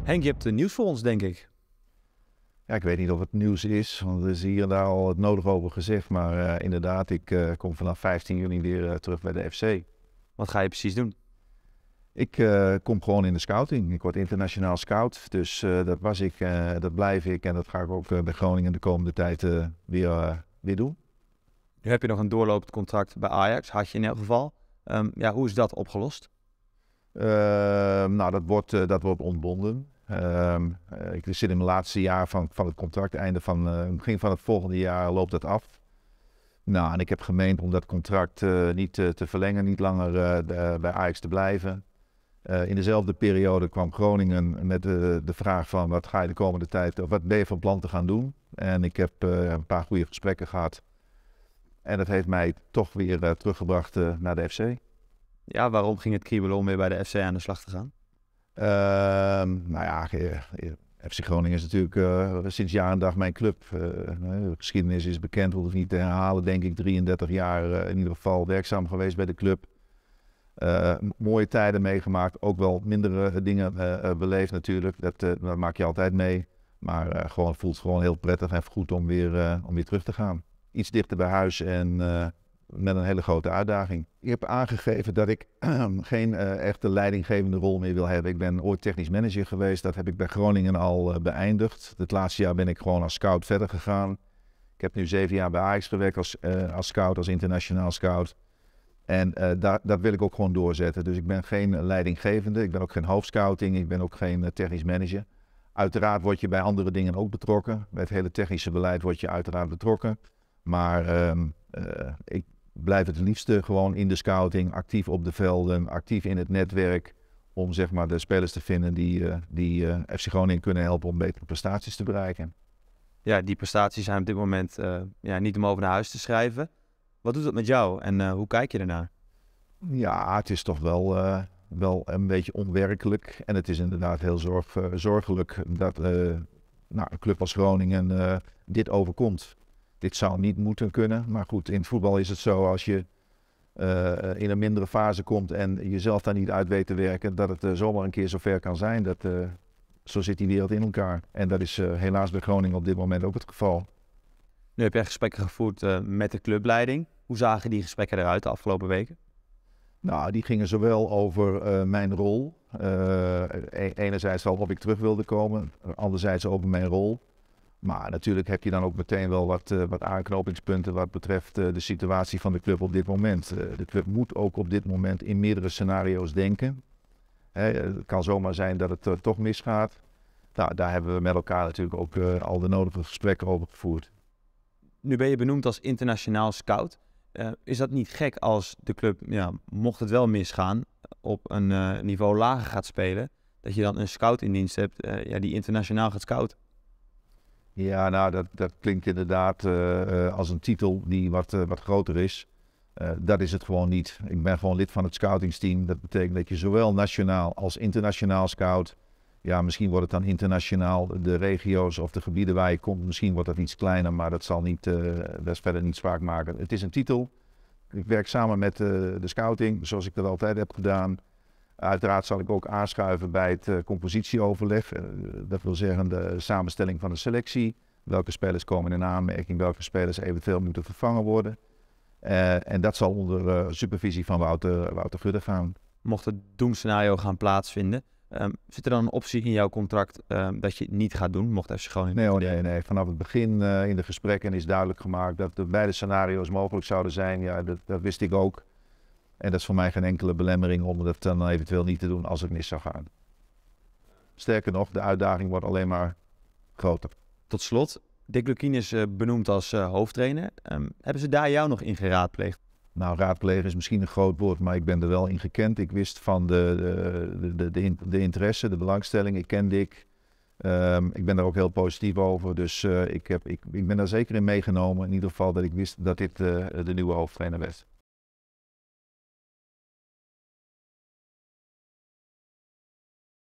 Henk, je hebt nieuws voor ons, denk ik. Ja, ik weet niet of het nieuws is, want er is hier en daar al het nodig over gezegd. Maar eh, inderdaad, ik eh, kom vanaf 15 juni weer eh, terug bij de FC. Wat ga je precies doen? Ik kom gewoon in de scouting. Ik word internationaal scout. Dus dat was ik, dat blijf ik en dat ga ik ook bij Groningen de komende tijd weer, weer doen. Nu heb je nog een doorlopend contract bij Ajax, had je in elk geval. Ehm, ja, hoe is dat opgelost? Ehm, nou, dat wordt, eh, dat wordt ontbonden. Ehm, eh, ik zit in mijn laatste jaar van, van het contract. Einde van, eh, begin van het volgende jaar loopt dat af. Nou, en ik heb gemeend om dat contract niet te verlengen, niet langer bij Ajax te blijven. in dezelfde periode kwam Groningen met de vraag van wat ga je de komende tijd, of wat ben je van plan te gaan doen? En ik heb een paar goede gesprekken gehad. En dat heeft mij toch weer teruggebracht naar de FC. Ja, waarom ging het kriebelen om weer bij de FC aan de slag te gaan? Uh, nou ja, eh, eh, FC Groningen is natuurlijk eh, sinds jaar en dag mijn club. Nou geschiedenis is bekend, hoef ik niet te herhalen. Denk ik 33 jaar in ieder geval werkzaam geweest bij de club. mooie tijden meegemaakt, ook wel mindere dingen beleefd natuurlijk. Dat, dat, maak je altijd mee. Maar gewoon, het voelt gewoon heel prettig en goed om weer, om weer terug te gaan. Iets dichter bij huis en met een hele grote uitdaging. Ik heb aangegeven dat ik geen eh, echte leidinggevende rol meer wil hebben. Ik ben ooit technisch manager geweest. Dat heb ik bij Groningen al eh, beëindigd. Het laatste jaar ben ik gewoon als scout verder gegaan. Ik heb nu zeven jaar bij Ajax gewerkt als, eh, als scout, als internationaal scout. En dat wil ik ook gewoon doorzetten. Dus ik ben geen leidinggevende. Ik ben ook geen hoofdscouting. Ik ben ook geen technisch manager. Uiteraard word je bij andere dingen ook betrokken. Bij het hele technische beleid word je uiteraard betrokken. Maar ehm, ik, blijf het liefste gewoon in de scouting, actief op de velden, actief in het netwerk. Om zeg maar de spelers te vinden die, uh, die uh, eh, FC Groningen kunnen helpen om betere prestaties te bereiken. Ja, die prestaties zijn op dit moment eh, ja, niet om over naar huis te schrijven. Wat doet dat met jou en hoe kijk je ernaar? Ja, het is toch wel, wel een beetje onwerkelijk. En het is inderdaad heel zorg, zorgelijk dat nou, een club als Groningen dit overkomt. Dit zou niet moeten kunnen. Maar goed, in het voetbal is het zo als je eh, in een mindere fase komt en jezelf daar niet uit weet te werken, dat het eh, zomaar een keer zover kan zijn. Dat, eh, zo zit die wereld in elkaar. En dat is helaas bij Groningen op dit moment ook het geval. Nu heb jij gesprekken gevoerd met de clubleiding. Hoe zagen die gesprekken eruit de afgelopen weken? Nou, die gingen zowel over mijn rol. E-, enerzijds wel of ik terug wilde komen, anderzijds over mijn rol. Maar natuurlijk heb je dan ook meteen wel wat, eh, wat aanknopingspunten wat betreft eh, de situatie van de club op dit moment. Eh, de club moet ook op dit moment in meerdere scenario's denken. Hè, het kan zomaar zijn dat het toch misgaat. Nou, daar hebben we met elkaar natuurlijk ook al de nodige gesprekken over gevoerd. Nu ben je benoemd als internationaal scout. is dat niet gek als de club, ja, mocht het wel misgaan, op een niveau lager gaat spelen, dat je dan een scout in dienst hebt ja, die internationaal gaat scouten? Ja, nou, dat, dat klinkt inderdaad eh, eh, als een titel die wat, eh, wat groter is. Uh, dat is het gewoon niet. Ik ben gewoon lid van het scoutingsteam. Dat betekent dat je zowel nationaal als internationaal scout. Ja, misschien wordt het dan internationaal de regio's of de gebieden waar je komt. Misschien wordt dat iets kleiner, maar dat zal niet, verder niet zwak maken. Het is een titel. Ik werk samen met de scouting, zoals ik dat altijd heb gedaan. Uiteraard zal ik ook aanschuiven bij het eh, compositieoverleg. Eh, dat wil zeggen de samenstelling van de selectie. Welke spelers komen in aanmerking, welke spelers eventueel moeten vervangen worden. Eh, en dat zal onder supervisie van Wouter, Wouter Gudde gaan. Mocht het doemscenario gaan plaatsvinden, ehm, zit er dan een optie in jouw contract ehm, dat je het niet gaat doen? Mocht FC Groningen nee, nee, nee. Vanaf het begin in de gesprekken is duidelijk gemaakt dat er beide scenario's mogelijk zouden zijn. Ja, dat wist ik ook. En dat is voor mij geen enkele belemmering om dat dan eventueel niet te doen als het mis zou gaan. Sterker nog, de uitdaging wordt alleen maar groter. Tot slot, Dick Lukien is eh, benoemd als eh, hoofdtrainer. Ehm, hebben ze daar jou nog in geraadpleegd? Nou, raadplegen is misschien een groot woord, maar ik ben er wel in gekend. Ik wist van de, de, de, de, interesse, de belangstelling. Ik ken Dick. Ehm, ik ben daar ook heel positief over. Dus eh, ik, heb, ik, ik ben daar zeker in meegenomen. In ieder geval dat ik wist dat dit de nieuwe hoofdtrainer werd.